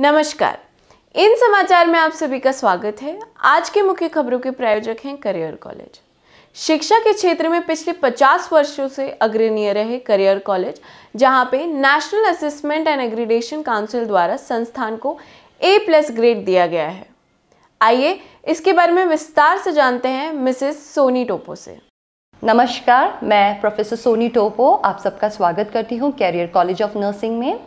नमस्कार इन समाचार में आप सभी का स्वागत है आज के मुख्य खबरों के प्रायोजक हैं करियर कॉलेज शिक्षा के क्षेत्र में पिछले 50 वर्षों से अग्रणीय रहे करियर कॉलेज जहां पे national assessment and accreditation council द्वारा संस्थान को ए प्लस ग्रेड दिया गया है आइए इसके बारे में विस्तार से जानते हैं मिसेस सोनी टोपो से नमस्कार मैं प्रोफेसर सोनी टोपो आप सबका स्वागत करती हूँ कैरियर कॉलेज ऑफ नर्सिंग में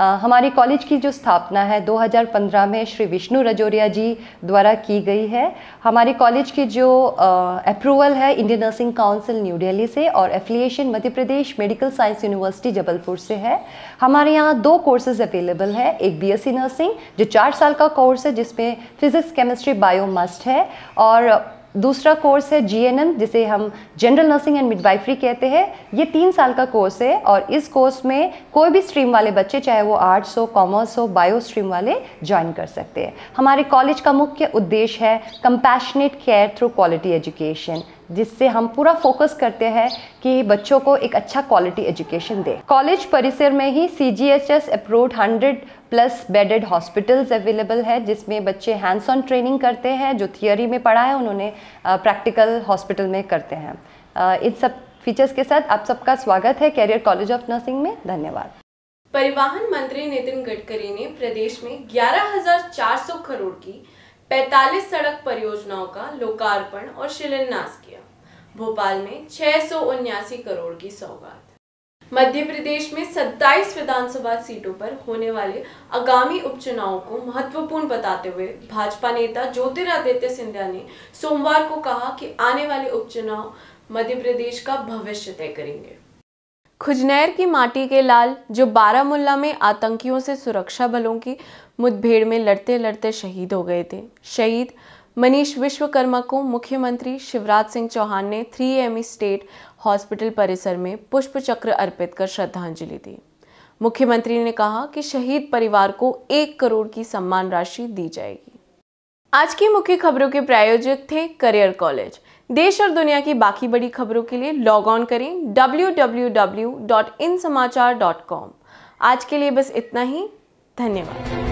हमारी कॉलेज की जो स्थापना है 2015 में श्री विष्णु रजौरिया जी द्वारा की गई है हमारे कॉलेज की जो अप्रूवल है Indian nursing council New Delhi से और affiliation Madhya Pradesh medical science university Jabalpur से है हमारे यहाँ दो कोर्सेज अवेलेबल है एक बी नर्सिंग जो चार साल का कोर्स है जिसमें फिजिक्स केमिस्ट्री बायो मस्ट है और दूसरा कोर्स है जीएनएम जिसे हम जनरल नर्सिंग एंड मिडवाइफरी कहते हैं ये तीन साल का कोर्स है और इस कोर्स में कोई भी स्ट्रीम वाले बच्चे चाहे वो आर्ट्स हो कॉमर्स हो बायो स्ट्रीम वाले ज्वाइन कर सकते हैं हमारे कॉलेज का मुख्य उद्देश्य है compassionate care through quality education जिससे हम पूरा फोकस करते हैं कि बच्चों को एक अच्छा क्वालिटी एजुकेशन दे कॉलेज परिसर में ही C G H S approved hundred plus bedded hospitals available है जिसमें बच्चे हैंड्स ऑन ट्रेनिंग करते हैं जो थियोरी में पढ़ा है उन्होंने प्रैक्टिकल हॉस्पिटल में करते हैं इन सब फीचर्स के साथ आप सबका स्वागत है कैरियर कॉलेज ऑफ नर्सिंग में धन्यवाद परिवहन मंत्री नितिन गडकरी ने प्रदेश में 11,400 करोड़ की 45 सड़क परियोजनाओं का लोकार्पण और शिलान्यास किया भोपाल में छह करोड़ की सौगात मध्य प्रदेश में 27 विधानसभा सीटों पर होने वाले आगामी उपचुनाव को महत्वपूर्ण बताते हुए भाजपा नेता ज्योतिरादित्य सिंधिया ने सोमवार को कहा कि आने वाले उपचुनाव मध्य प्रदेश का भविष्य तय करेंगे खुजनैर की माटी के लाल जो बारामुल्ला में आतंकियों से सुरक्षा बलों की मुठभेड़ में लड़ते लड़ते शहीद हो गए थे शहीद मनीष विश्वकर्मा को मुख्यमंत्री शिवराज सिंह चौहान ने थ्री एम स्टेट हॉस्पिटल परिसर में पुष्प चक्र अर्पित कर श्रद्धांजलि दी मुख्यमंत्री ने कहा कि शहीद परिवार को एक करोड़ की सम्मान राशि दी जाएगी आज की मुख्य खबरों के प्रायोजक थे करियर कॉलेज देश और दुनिया की बाकी बड़ी खबरों के लिए लॉग ऑन करें www.insamaachar.com आज के लिए बस इतना ही धन्यवाद